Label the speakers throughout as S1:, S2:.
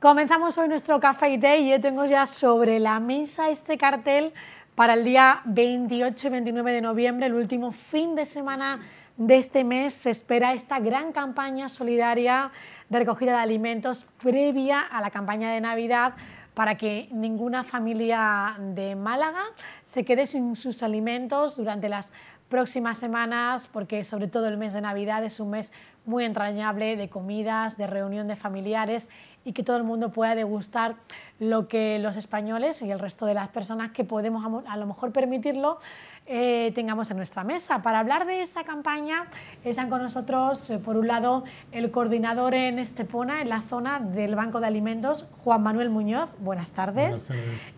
S1: Comenzamos hoy nuestro Café y Té y yo tengo ya sobre la mesa este cartel para el día 28 y 29 de noviembre, el último fin de semana de este mes se espera esta gran campaña solidaria de recogida de alimentos previa a la campaña de Navidad para que ninguna familia de Málaga se quede sin sus alimentos durante las próximas semanas, porque sobre todo el mes de Navidad es un mes muy entrañable de comidas, de reunión de familiares y que todo el mundo pueda degustar lo que los españoles y el resto de las personas que podemos a lo mejor permitirlo eh, tengamos en nuestra mesa. Para hablar de esa campaña están con nosotros, eh, por un lado, el coordinador en Estepona, en la zona del Banco de Alimentos, Juan Manuel Muñoz. Buenas tardes.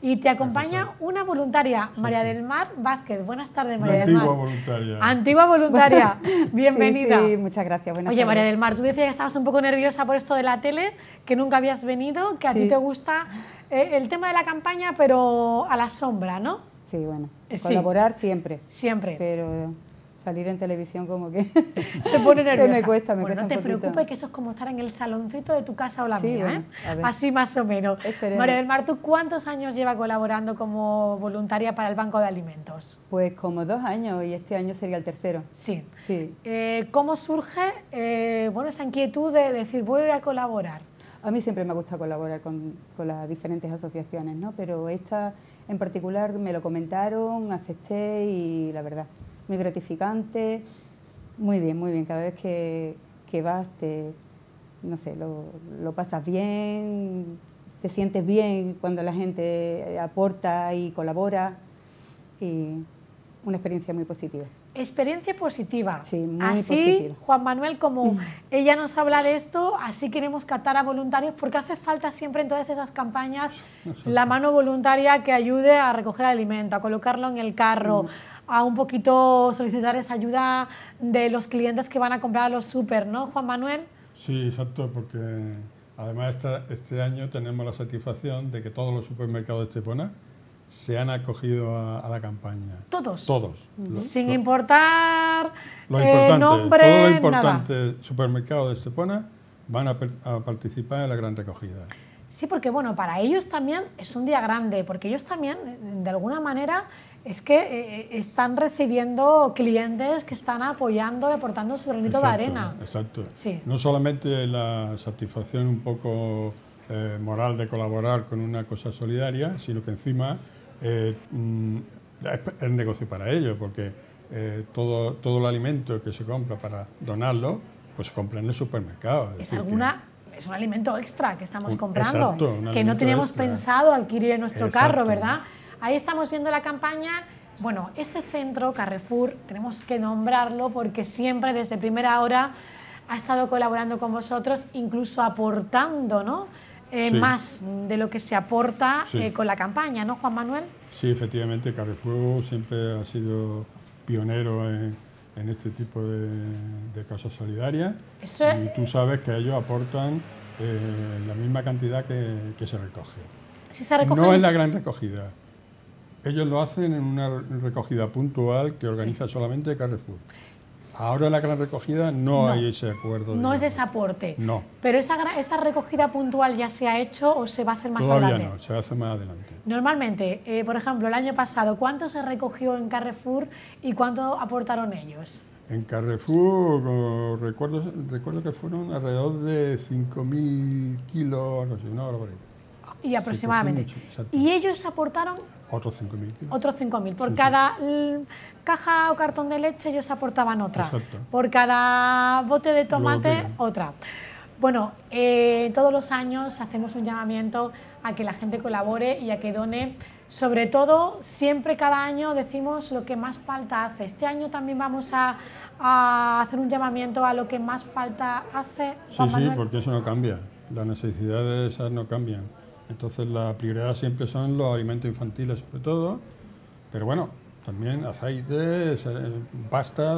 S1: Y te acompaña una voluntaria, María del Mar Vázquez. Buenas tardes, María del Mar. Antigua voluntaria. Antigua voluntaria. Bienvenida. Sí, muchas gracias. Buenas Oye, María del Mar, tú decías que estabas un poco nerviosa por esto de la tele, que nunca habías venido, que a ti te gusta eh, el tema de la campaña, pero a la sombra, ¿no?
S2: Sí, bueno, eh, colaborar siempre. Siempre. Pero salir en televisión como que te pone nerviosa. me bueno, no te preocupes
S1: que eso es como estar en el saloncito de tu casa o la mía, ¿eh? así más o menos. María Mar, ¿tú cuántos años lleva colaborando como voluntaria para el Banco de Alimentos? Pues como dos años y este año sería el tercero. Sí. sí. Eh, ¿Cómo surge bueno, esa inquietud de decir voy a
S2: colaborar? A mí siempre me gusta colaborar con, las diferentes asociaciones, ¿no? pero esta en particular me lo comentaron, acepté y la verdad, muy gratificante, muy bien, muy bien. Cada vez que, vas, te, no sé, lo, lo pasas bien, te sientes bien cuando la gente aporta y colabora y una experiencia muy positiva
S1: experiencia positiva. Sí, muy así, Juan Manuel, como mm. ella nos habla de esto, así queremos catar a voluntarios porque hace falta siempre en todas esas campañas la mano voluntaria que ayude a recoger alimento, a colocarlo en el carro, mm. a un poquito solicitar esa ayuda de los clientes que van a comprar a los súper, ¿no, Juan Manuel?
S3: Sí, exacto, porque además este año tenemos la satisfacción de que todos los supermercados de Estepona se han acogido a, la campaña. Todos. Todos. Sin
S1: importar ...el eh, nombre, importante,
S3: supermercado de Estepona van a, participar en la gran recogida.
S1: Sí, porque bueno, para ellos también es un día grande, porque ellos también, de alguna manera, es que eh, eh, están recibiendo clientes que están apoyando y aportando su granito de arena.
S3: Exacto. No solamente la satisfacción un poco moral de colaborar con una cosa solidaria, sino que encima eh, mm, es negocio para ellos, porque eh, todo, todo el alimento que se compra para donarlo, pues se compra en el supermercado. Es, alguna
S1: es un alimento extra que estamos comprando, que no teníamos pensado adquirir en nuestro carro, ¿verdad? Ahí estamos viendo la campaña. Bueno, este centro, Carrefour, tenemos que nombrarlo porque siempre desde primera hora ha estado colaborando con vosotros, incluso aportando, ¿no? Eh, más de lo que se aporta eh, con la campaña, ¿no, Juan Manuel?
S3: Sí, efectivamente, Carrefour siempre ha sido pionero en, este tipo de, de casos solidarias. Eso Y tú sabes que ellos aportan eh, la misma cantidad que, se recoge. se recoge? No es la gran recogida. Ellos lo hacen en una recogida puntual que organiza solamente Carrefour. Ahora la gran recogida no, hay ese acuerdo. No es
S1: es aporte. No. Pero esa, recogida puntual ya se ha hecho o se va a hacer más adelante. Todavía
S3: no, se va más adelante.
S1: Normalmente, eh, por ejemplo, el año pasado, ¿cuánto se recogió en Carrefour y cuánto aportaron ellos?
S3: En Carrefour, recuerdo, que fueron alrededor de 5.000 kilos, no sé, no, Y aproximadamente. ¿Y
S1: ellos aportaron
S3: otros 5.000
S1: Otros 5.000. Por cada caja o cartón de leche ellos aportaban otra. Exacto. Por cada bote de tomate, otra. Bueno, eh, todos los años hacemos un llamamiento a que la gente colabore y a que done. Sobre todo, siempre cada año decimos lo que más falta hace. Este año también vamos a, hacer un llamamiento a lo que más falta hace. sí, sí,
S3: porque eso no cambia. Las necesidades esas no cambian. Entonces la prioridad siempre son los alimentos infantiles sobre todo, pero bueno, también aceite, pasta,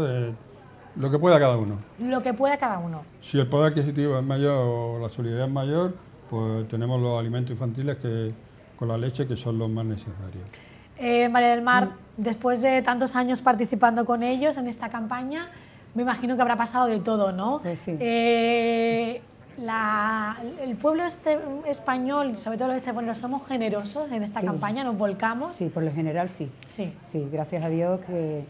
S3: lo que pueda cada uno.
S1: Lo que pueda cada uno.
S3: Si el poder adquisitivo es mayor o la solidaridad es mayor, pues tenemos los alimentos infantiles que, con la leche que son los más necesarios.
S1: Eh, María del Mar, mm. después de tantos años participando con ellos en esta campaña, me imagino que habrá pasado de todo, ¿no? Sí, sí. Eh, el pueblo este, español, sobre todo los este pueblo somos generosos en esta campaña, nos
S2: volcamos. Sí, por lo general sí. Sí. Sí, gracias a Dios que,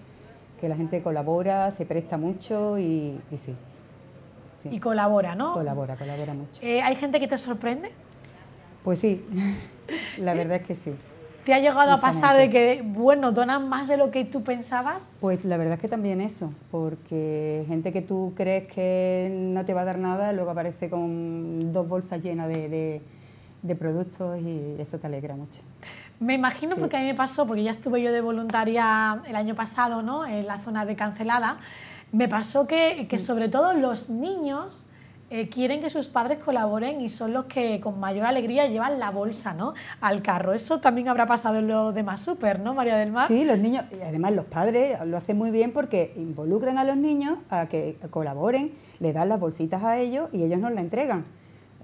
S2: que la gente colabora, se presta mucho y, sí. Y
S1: colabora, ¿no?
S2: Colabora, colabora mucho.
S1: Eh, ¿Hay gente que te sorprende?
S2: Pues sí, la verdad es que sí.
S1: ¿Te ha llegado a pasar de que, bueno, donan más de lo que tú pensabas?
S2: Pues la verdad es que también eso, porque gente que tú crees que no te va a dar nada, luego aparece con dos bolsas llenas de, productos y eso te alegra mucho.
S1: Me imagino, porque a mí me pasó, porque ya estuve yo de voluntaria el año pasado, ¿no? En la zona de cancelada, me pasó que, que sobre todo los niños eh, quieren que sus padres colaboren y son los que con mayor alegría llevan la bolsa ¿no? al carro. Eso también habrá pasado en los demás super, ¿no, María del Mar? Sí, los niños,
S2: y además los padres lo hacen muy bien porque involucran a los niños a que colaboren, le dan las bolsitas a ellos y ellos nos la entregan.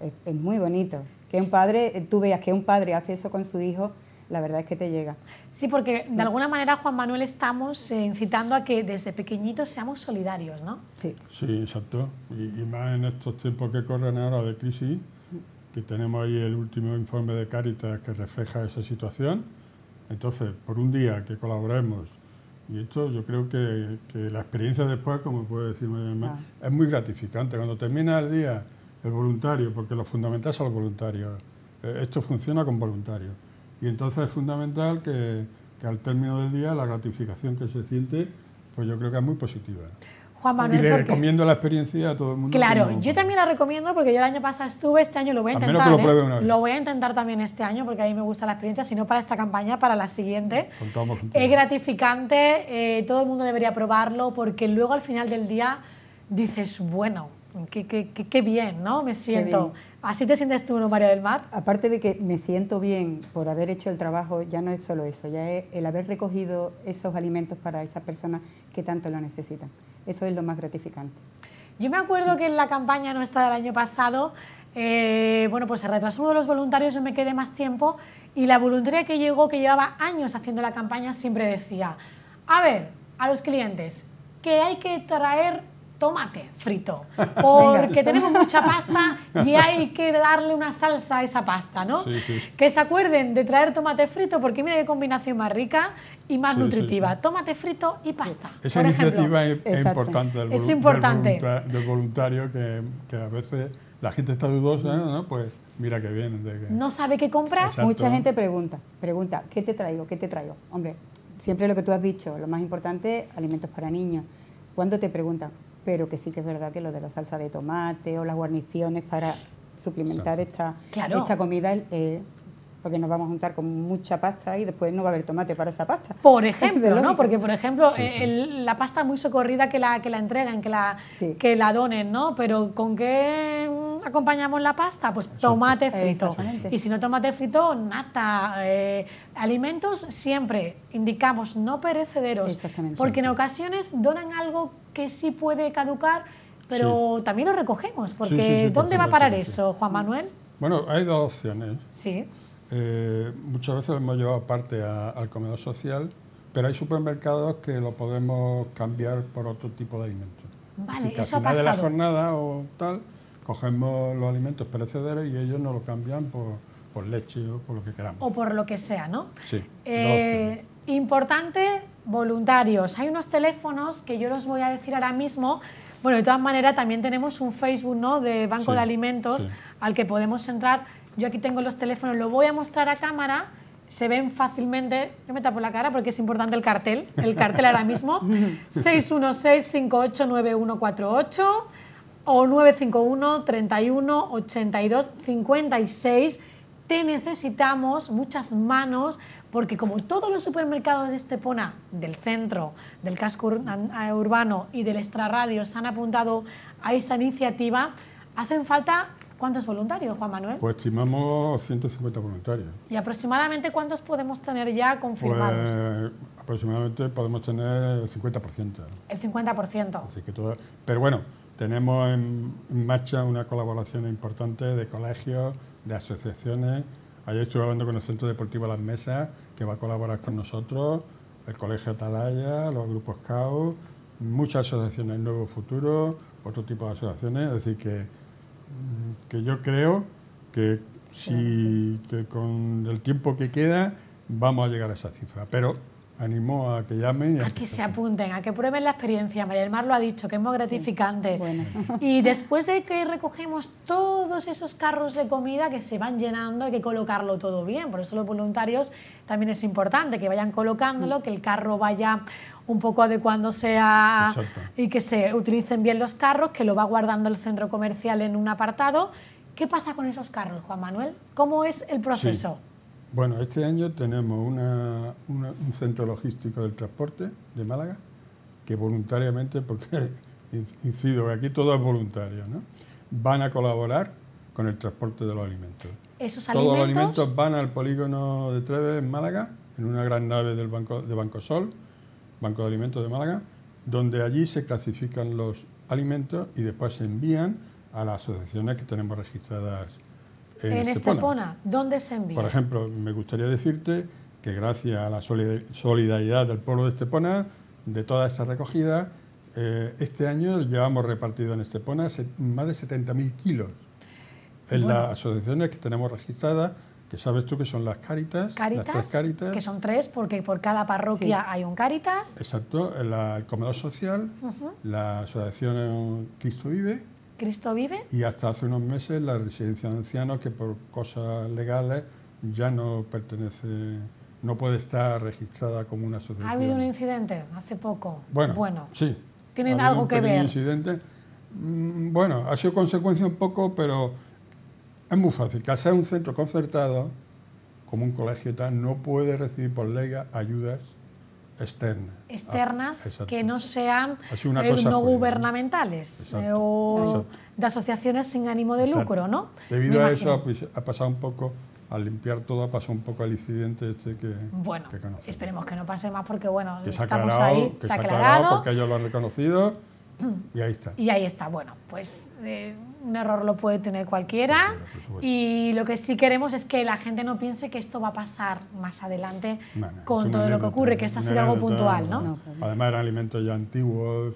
S2: Es, es muy bonito. Que un padre, tú veas que un padre hace eso con su hijo, la verdad es que te
S1: llega. Sí, porque de alguna manera, Juan Manuel, estamos eh, incitando a que desde pequeñitos seamos solidarios, ¿no?
S3: Sí. Sí, exacto. Y, más en estos tiempos que corren ahora de crisis, que tenemos ahí el último informe de Cáritas que refleja esa situación. Entonces, por un día que colaboremos, y esto yo creo que, la experiencia después, como puede decir es muy gratificante. Cuando termina el día, el voluntario, porque lo fundamental son los voluntarios. Eh, esto funciona con voluntarios y entonces es fundamental que, al término del día la gratificación que se siente, pues yo creo que es muy positiva. Juan Manuel, y le recomiendo la experiencia a todo el mundo. Claro, yo
S1: también la recomiendo porque yo el año pasado estuve, este año lo voy a intentar. A menos que lo, ¿eh? una vez. lo, voy a intentar también este año porque a mí me gusta la experiencia, si no para esta campaña, para la siguiente. Es gratificante, eh, todo el mundo debería probarlo porque luego al final del día dices, bueno, qué, qué bien, ¿no? Me siento.
S2: ¿Así te sientes tú, María del Mar? Aparte de que me siento bien por haber hecho el trabajo, ya no es solo eso, ya es el haber recogido esos alimentos para esas personas que tanto lo necesitan. Eso es lo más gratificante.
S1: Yo me acuerdo que en la campaña nuestra del año pasado, eh, bueno, pues se retrasó uno de los voluntarios, y me quedé más tiempo y la voluntaria que llegó, que llevaba años haciendo la campaña, siempre decía, a ver, a los clientes, que hay que traer tomate frito, porque tenemos mucha pasta y hay que darle una salsa a esa pasta, ¿no? Que se acuerden de traer tomate frito, porque mira qué combinación más rica y más nutritiva. Tomate frito y pasta. Esa iniciativa es, importante del, es importante.
S3: Del, voluntario, que, a veces la gente está dudosa, mm. ¿no? Pues mira que bien. No sabe
S2: qué comprar. Mucha gente pregunta, pregunta, ¿qué te traigo? ¿Qué te traigo? Hombre, siempre lo que tú has dicho, lo más importante, alimentos para niños. ¿Cuándo te preguntan? pero que sí que es verdad que lo de la salsa de tomate o las guarniciones para suplementar esta, esta comida eh, porque nos vamos a juntar con mucha pasta y después no
S1: va a haber tomate para esa pasta. Por ejemplo, ¿no? Porque, por ejemplo, eh, la pasta muy socorrida que la, que la entregan, que la, que la donen, ¿no? Pero ¿con qué acompañamos la pasta? Pues tomate frito. Y si no tomate frito, nata. Eh, alimentos siempre indicamos no perecederos. Porque en ocasiones donan algo que sí puede caducar, pero también lo recogemos. Porque ¿dónde va a parar eso, Juan Manuel?
S3: Bueno, hay dos opciones. Sí. Eh, muchas veces lo hemos llevado parte al comedor social, pero hay supermercados que lo podemos cambiar por otro tipo de alimentos. Vale, eso pasa. de la jornada o tal, cogemos los alimentos perecederos y ellos nos lo cambian por, leche o por lo que queramos.
S1: O por lo que sea, ¿no? Sí. Eh, importante, voluntarios. Hay unos teléfonos que yo los voy a decir ahora mismo. Bueno, de todas maneras, también tenemos un Facebook, ¿no? De Banco de Alimentos al que podemos entrar. Yo aquí tengo los teléfonos, lo voy a mostrar a cámara. Se ven fácilmente, yo me tapo la cara porque es importante el cartel, el cartel ahora mismo. 616 589148 o 951 31 82 56. Te necesitamos muchas manos porque como todos los supermercados de Estepona, del centro, del casco urbano y del extrarradio se han apuntado a esta iniciativa, hacen falta ¿Cuántos voluntarios, Juan Manuel? Pues
S3: estimamos 150 voluntarios.
S1: ¿Y aproximadamente cuántos podemos tener ya confirmados?
S3: Pues, aproximadamente podemos tener el 50%.
S1: El 50%.
S3: Así que todo, pero bueno, tenemos en, marcha una colaboración importante de colegios, de asociaciones. Ayer estuve hablando con el Centro Deportivo Las Mesas, que va a colaborar con nosotros, el Colegio Atalaya, los grupos CAO, muchas asociaciones Nuevo Futuro, otro tipo de asociaciones. Es decir, que, mm, que yo creo que, si, con el tiempo que queda vamos a llegar a esa cifra. Pero ...animo a que llamen. A,
S1: que se apunten, a que prueben la experiencia. María del Mar lo ha dicho, que es muy gratificante. Y después de que recogemos todos esos carros de comida que se van llenando, hay que colocarlo todo bien. Por eso los voluntarios también es importante que vayan colocándolo, mm. que el carro vaya un poco adecuándose a... y que se utilicen bien los carros, que lo va guardando el centro comercial en un apartado. ¿Qué pasa con esos carros, Juan Manuel? ¿Cómo es el proceso?
S3: Bueno, este año tenemos un centro logístico del transporte de Málaga, que voluntariamente, porque incido aquí todo es voluntario, ¿no? van a colaborar con el transporte de los alimentos. ¿Esos Todos los alimentos van al polígono de Treves en Málaga, en una gran nave del Banco, de Banco Sol, Banco de Alimentos de Málaga, donde allí se clasifican los alimentos y después se envían a las asociaciones que tenemos registradas en, este Estepona.
S1: ¿Dónde se envía? Por ejemplo,
S3: me gustaría decirte que gracias a la solidaridad del pueblo de Estepona, de toda esta recogida, eh, este año llevamos repartido en Estepona más de 70.000 kilos en las asociaciones que tenemos registradas, que sabes tú que son las Cáritas, las tres Cáritas. Que
S1: son tres, porque por cada parroquia hay un Cáritas.
S3: Exacto, el comedor social, la asociación Cristo Vive,
S1: Cristo vive.
S3: Y hasta hace unos meses la residencia de ancianos, que por cosas legales ya no pertenece, no puede estar registrada como una sociedad Ha habido un
S1: incidente hace poco. Bueno, bueno
S3: sí. ¿Tienen algo que ver? incidente. Mm, bueno, ha sido consecuencia un poco, pero es muy fácil. Que al un centro concertado, como un colegio y tal, no puede recibir por ley ayudas externas que
S1: no sean eh, no gubernamentales eh, o de asociaciones sin ánimo de lucro, ¿no?
S3: Debido a eso pues, ha, pasado un poco, al limpiar todo ha pasado un poco el incidente este que Bueno,
S1: esperemos que no pase más porque, bueno, estamos ahí, se ha aclarado. porque
S3: ellos lo han reconocido Mm. Y ahí está.
S1: Y ahí está. Bueno, pues eh, un error lo puede tener cualquiera. y lo que sí queremos es que la gente no piense que esto va a pasar más adelante
S3: con todo lo que ocurre, que esto ha sido algo puntual, ¿no? Además eran alimentos ya antiguos,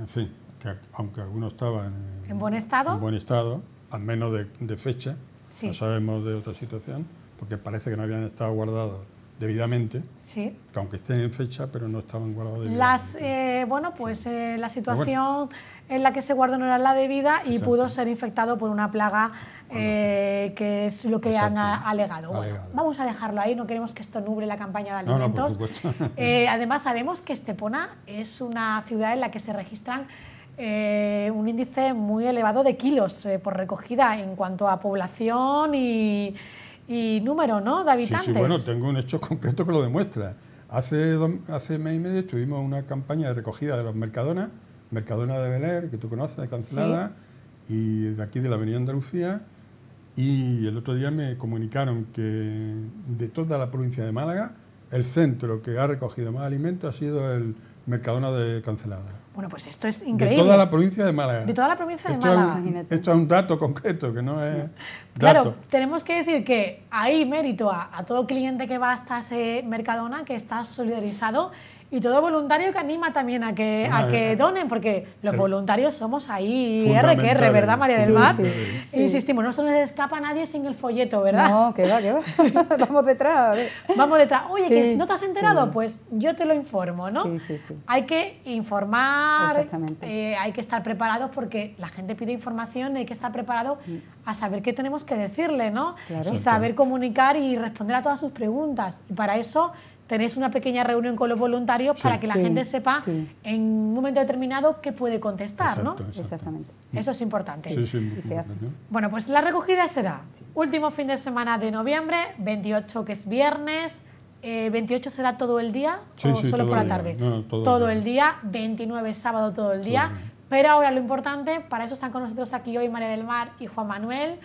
S3: en fin, que aunque algunos estaban en buen estado, buen estado, al menos de, fecha, no sabemos de otra situación, porque parece que no habían estado guardados debidamente, sí. aunque estén en fecha, pero no estaban guardados Las,
S1: eh, bueno, pues eh, la situación en la que se guardó no era la debida y pudo ser infectado por una plaga eh, que es lo que han alegado. Bueno, vamos a dejarlo ahí, no queremos que esto nuble la campaña de alimentos. además, sabemos que Estepona es una ciudad en la que se registran un índice muy elevado de kilos por recogida en cuanto a población y, y número ¿no? de habitantes. Sí, sí, bueno,
S3: tengo un hecho concreto que lo demuestra. Hace, hace mes y medio tuvimos una campaña de recogida de los Mercadona, Mercadona de Beler, que tú conoces, cancelada, y de aquí de la Avenida Andalucía. Y el otro día me comunicaron que de toda la provincia de Málaga, el centro que ha recogido más alimentos ha sido el Mercadona de cancelada.
S1: Bueno, pues esto es increíble. De toda la
S3: provincia de Málaga. De toda la provincia de Málaga. esto es un dato concreto, que no es. Claro,
S1: tenemos que decir que hay mérito a todo cliente que va hasta ese Mercadona, que está solidarizado y todo voluntario que anima también a que, a que donen, porque los voluntarios somos ahí, R que ¿verdad, María del Mar? Sí, Insistimos, no se nos escapa nadie sin el folleto, ¿verdad? No, que va, que va. Vamos detrás. Vamos detrás. Oye, que ¿no te has enterado? Pues yo te lo informo, ¿no? Sí, sí, sí. Hay que informar, eh, hay que estar preparados porque la gente pide información, hay que estar preparado mm. a saber qué tenemos que decirle, ¿no? Y saber comunicar y responder a todas sus preguntas. Y para eso tenéis una pequeña reunión con los voluntarios para que la gente sepa en un momento determinado qué puede contestar, ¿no? Exactamente. Mm. Eso es importante. Sí, Bueno, pues la recogida será último fin de semana de noviembre, 28 que es viernes. 28 eh, será todo el día o solo por la tarde. todo, el, día. 29 29 sábado todo el día. Pero ahora lo importante, para eso están con nosotros aquí hoy María del Mar y Juan Manuel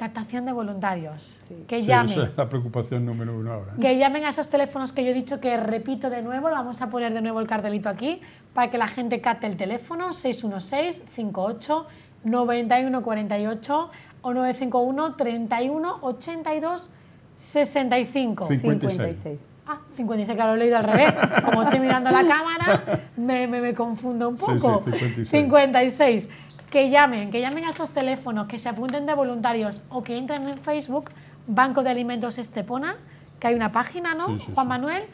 S1: captación de voluntarios. Que llamen. esa es
S3: la preocupación número uno ahora. ¿eh?
S1: Que llamen a esos teléfonos que yo he dicho que repito de nuevo, vamos a poner de nuevo el cartelito aquí, para que la gente capte el teléfono 616-58-9148 o 951-31-82-65. 56. Ah, 56, claro, lo he leído al revés. Como estoy mirando la cámara, me, confundo un poco. 56. 56 que llamen, que llamen a esos teléfonos, que se apunten de voluntarios o que entren en Facebook, Banco de Alimentos Estepona, que hay una página, ¿no? Juan Manuel,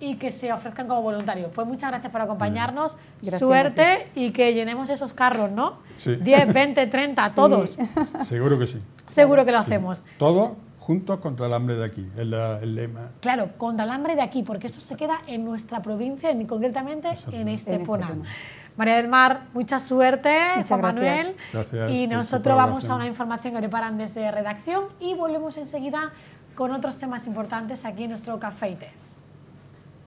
S1: y que se ofrezcan como voluntarios. Pues muchas gracias por acompañarnos, suerte y que llenemos esos carros, ¿no? 10, 20, 30, todos.
S3: Seguro que sí.
S1: Seguro que lo hacemos.
S3: Todo juntos contra el hambre de aquí, el, lema.
S1: Claro, contra el hambre de aquí, porque eso se queda en nuestra provincia, y concretamente en En Estepona. María del Mar, mucha suerte, Juan Manuel. y nosotros vamos a una información que preparan desde redacción y volvemos enseguida con otros temas importantes aquí en nuestro Café